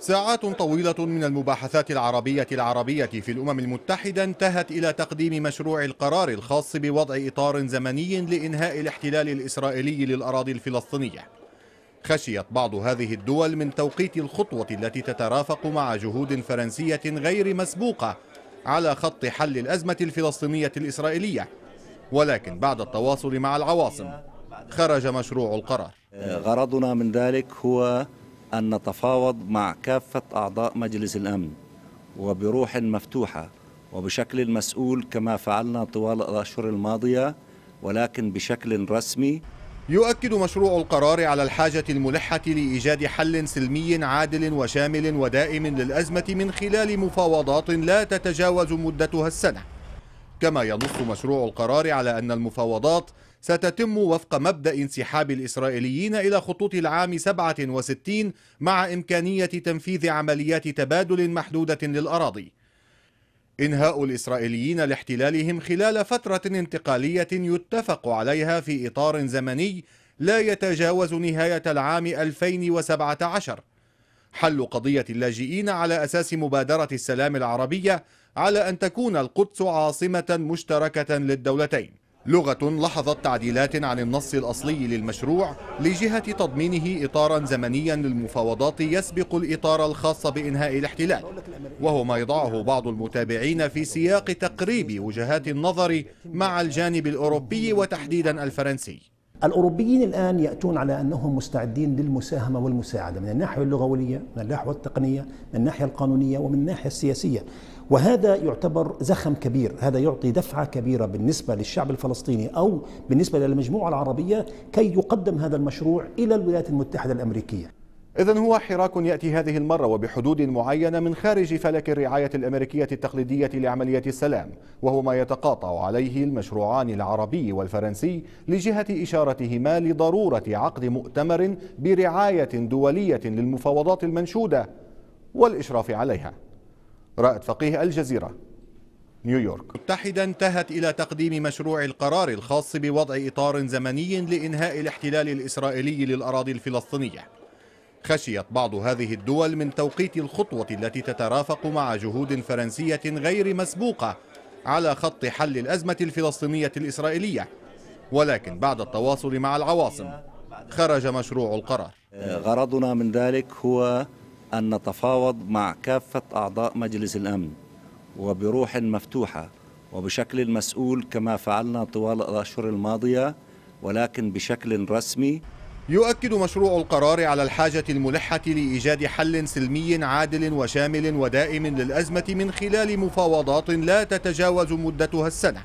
ساعات طويلة من المباحثات العربية العربية في الأمم المتحدة انتهت إلى تقديم مشروع القرار الخاص بوضع إطار زمني لإنهاء الاحتلال الإسرائيلي للأراضي الفلسطينية خشيت بعض هذه الدول من توقيت الخطوة التي تترافق مع جهود فرنسية غير مسبوقة على خط حل الأزمة الفلسطينية الإسرائيلية ولكن بعد التواصل مع العواصم خرج مشروع القرار آه، غرضنا من ذلك هو أن نتفاوض مع كافة أعضاء مجلس الأمن وبروح مفتوحة وبشكل مسؤول كما فعلنا طوال الأشهر الماضية ولكن بشكل رسمي يؤكد مشروع القرار على الحاجة الملحة لإيجاد حل سلمي عادل وشامل ودائم للأزمة من خلال مفاوضات لا تتجاوز مدتها السنة كما ينص مشروع القرار على أن المفاوضات ستتم وفق مبدأ انسحاب الإسرائيليين إلى خطوط العام 67 مع إمكانية تنفيذ عمليات تبادل محدودة للأراضي إنهاء الإسرائيليين لاحتلالهم خلال فترة انتقالية يتفق عليها في إطار زمني لا يتجاوز نهاية العام 2017 حل قضية اللاجئين على أساس مبادرة السلام العربية على أن تكون القدس عاصمة مشتركة للدولتين لغة لحظت تعديلات عن النص الأصلي للمشروع لجهة تضمينه إطارا زمنيا للمفاوضات يسبق الإطار الخاص بإنهاء الاحتلال وهو ما يضعه بعض المتابعين في سياق تقريب وجهات النظر مع الجانب الأوروبي وتحديدا الفرنسي الأوروبيين الآن يأتون على أنهم مستعدين للمساهمة والمساعدة من الناحية اللغوية من الناحية التقنية من الناحية القانونية ومن الناحية السياسية وهذا يعتبر زخم كبير هذا يعطي دفعة كبيرة بالنسبة للشعب الفلسطيني أو بالنسبة للمجموعة العربية كي يقدم هذا المشروع إلى الولايات المتحدة الأمريكية إذا هو حراك يأتي هذه المرة وبحدود معينة من خارج فلك الرعاية الأمريكية التقليدية لعملية السلام وهو ما يتقاطع عليه المشروعان العربي والفرنسي لجهة إشارتهما لضرورة عقد مؤتمر برعاية دولية للمفاوضات المنشودة والإشراف عليها رائد فقيه الجزيرة نيويورك متحدا انتهت إلى تقديم مشروع القرار الخاص بوضع إطار زمني لإنهاء الاحتلال الإسرائيلي للأراضي الفلسطينية خشيت بعض هذه الدول من توقيت الخطوة التي تترافق مع جهود فرنسية غير مسبوقة على خط حل الأزمة الفلسطينية الإسرائيلية ولكن بعد التواصل مع العواصم خرج مشروع القرار غرضنا من ذلك هو أن نتفاوض مع كافة أعضاء مجلس الأمن وبروح مفتوحة وبشكل مسؤول كما فعلنا طوال الأشهر الماضية ولكن بشكل رسمي يؤكد مشروع القرار على الحاجة الملحة لإيجاد حل سلمي عادل وشامل ودائم للأزمة من خلال مفاوضات لا تتجاوز مدتها السنة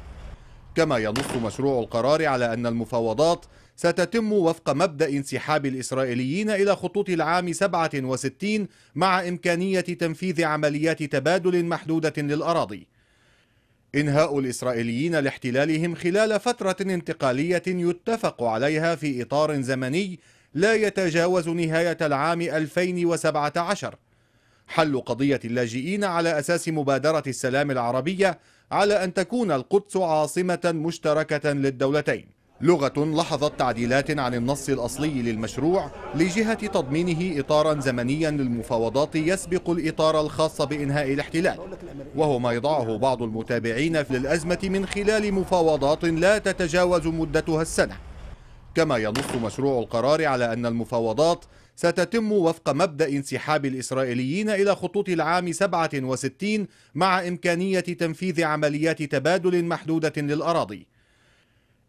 كما ينص مشروع القرار على أن المفاوضات ستتم وفق مبدأ انسحاب الإسرائيليين إلى خطوط العام 67 مع إمكانية تنفيذ عمليات تبادل محدودة للأراضي إنهاء الإسرائيليين لاحتلالهم خلال فترة انتقالية يتفق عليها في إطار زمني لا يتجاوز نهاية العام 2017 حل قضية اللاجئين على أساس مبادرة السلام العربية على أن تكون القدس عاصمة مشتركة للدولتين لغة لحظت تعديلات عن النص الأصلي للمشروع لجهة تضمينه إطارا زمنيا للمفاوضات يسبق الإطار الخاص بإنهاء الاحتلال وهو ما يضعه بعض المتابعين للأزمة من خلال مفاوضات لا تتجاوز مدتها السنة كما ينص مشروع القرار على أن المفاوضات ستتم وفق مبدأ انسحاب الإسرائيليين إلى خطوط العام 67 مع إمكانية تنفيذ عمليات تبادل محدودة للأراضي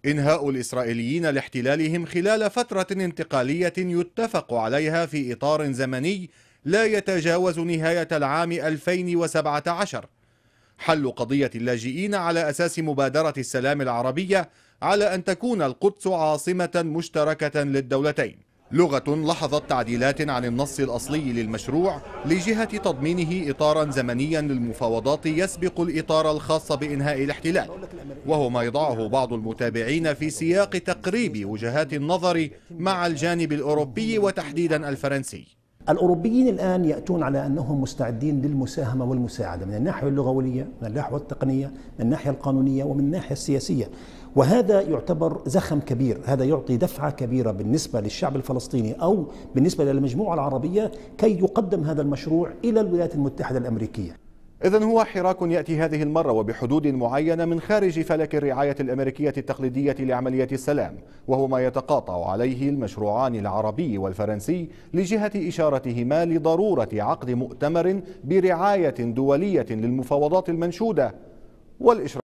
إنهاء الإسرائيليين لاحتلالهم خلال فترة انتقالية يتفق عليها في إطار زمني لا يتجاوز نهاية العام 2017 حل قضية اللاجئين على أساس مبادرة السلام العربية على أن تكون القدس عاصمة مشتركة للدولتين لغة لحظت تعديلات عن النص الأصلي للمشروع لجهة تضمينه إطارا زمنيا للمفاوضات يسبق الإطار الخاص بإنهاء الاحتلال وهو ما يضعه بعض المتابعين في سياق تقريب وجهات النظر مع الجانب الأوروبي وتحديدا الفرنسي الأوروبيين الآن يأتون على أنهم مستعدين للمساهمة والمساعدة من الناحية اللغوية من الناحية التقنية من الناحية القانونية ومن الناحية السياسية وهذا يعتبر زخم كبير هذا يعطي دفعة كبيرة بالنسبة للشعب الفلسطيني أو بالنسبة للمجموعة العربية كي يقدم هذا المشروع إلى الولايات المتحدة الأمريكية إذا هو حراك يأتي هذه المرة وبحدود معينة من خارج فلك الرعاية الأمريكية التقليدية لعملية السلام وهو ما يتقاطع عليه المشروعان العربي والفرنسي لجهة إشارتهما لضرورة عقد مؤتمر برعاية دولية للمفاوضات المنشودة والإشراف